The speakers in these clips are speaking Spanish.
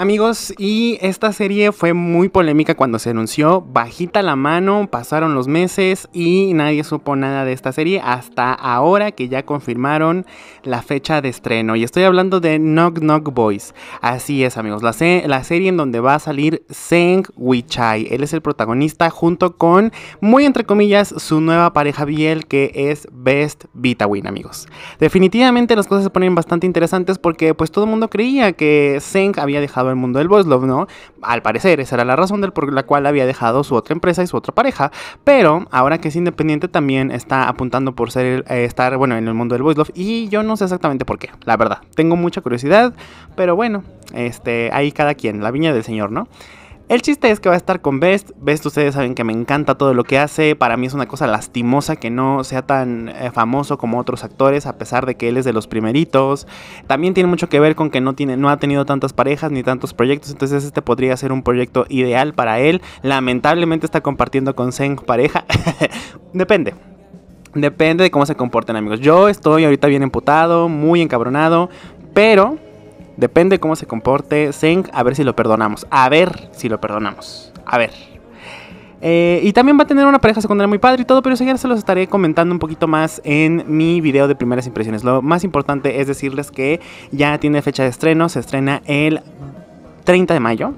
Amigos, y esta serie fue muy polémica cuando se anunció, bajita la mano, pasaron los meses y nadie supo nada de esta serie hasta ahora que ya confirmaron la fecha de estreno. Y estoy hablando de Knock Knock Boys. Así es, amigos, la, serie en donde va a salir Zeng Wichai. Él es el protagonista junto con, muy entre comillas, su nueva pareja Biel que es Best Win amigos. Definitivamente las cosas se ponen bastante interesantes porque pues todo el mundo creía que Zeng había dejado el mundo del love, ¿no? Al parecer, esa era la razón del por la cual había dejado su otra empresa y su otra pareja, pero ahora que es independiente también está apuntando por ser, eh, estar, bueno, en el mundo del love y yo no sé exactamente por qué, la verdad. Tengo mucha curiosidad, pero bueno, este, ahí cada quien, la viña del señor, ¿no? El chiste es que va a estar con Best. Best, ustedes saben que me encanta todo lo que hace. Para mí es una cosa lastimosa que no sea tan eh, famoso como otros actores, a pesar de que él es de los primeritos. También tiene mucho que ver con que no, tiene, no ha tenido tantas parejas ni tantos proyectos. Entonces, este podría ser un proyecto ideal para él. Lamentablemente está compartiendo con Zeng pareja. Depende. Depende de cómo se comporten, amigos. Yo estoy ahorita bien emputado, muy encabronado, pero Depende cómo se comporte Zeng, a ver si lo perdonamos. A ver si lo perdonamos. A ver. Eh, y también va a tener una pareja secundaria muy padre y todo, pero eso ya se los estaré comentando un poquito más en mi video de primeras impresiones. Lo más importante es decirles que ya tiene fecha de estreno, se estrena el 30 de mayo.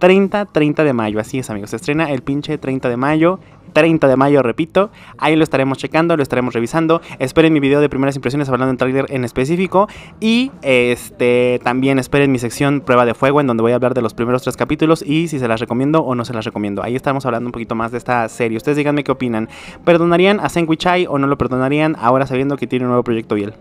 30, 30 de mayo, así es amigos, se estrena el pinche 30 de mayo 30 de mayo, repito. Ahí lo estaremos checando, lo estaremos revisando. Esperen mi video de primeras impresiones hablando del trailer en específico. Y este también esperen mi sección Prueba de Fuego, en donde voy a hablar de los primeros tres capítulos y si se las recomiendo o no se las recomiendo. Ahí estamos hablando un poquito más de esta serie. Ustedes díganme qué opinan. ¿Perdonarían a Senguichai o no lo perdonarían ahora sabiendo que tiene un nuevo proyecto Biel?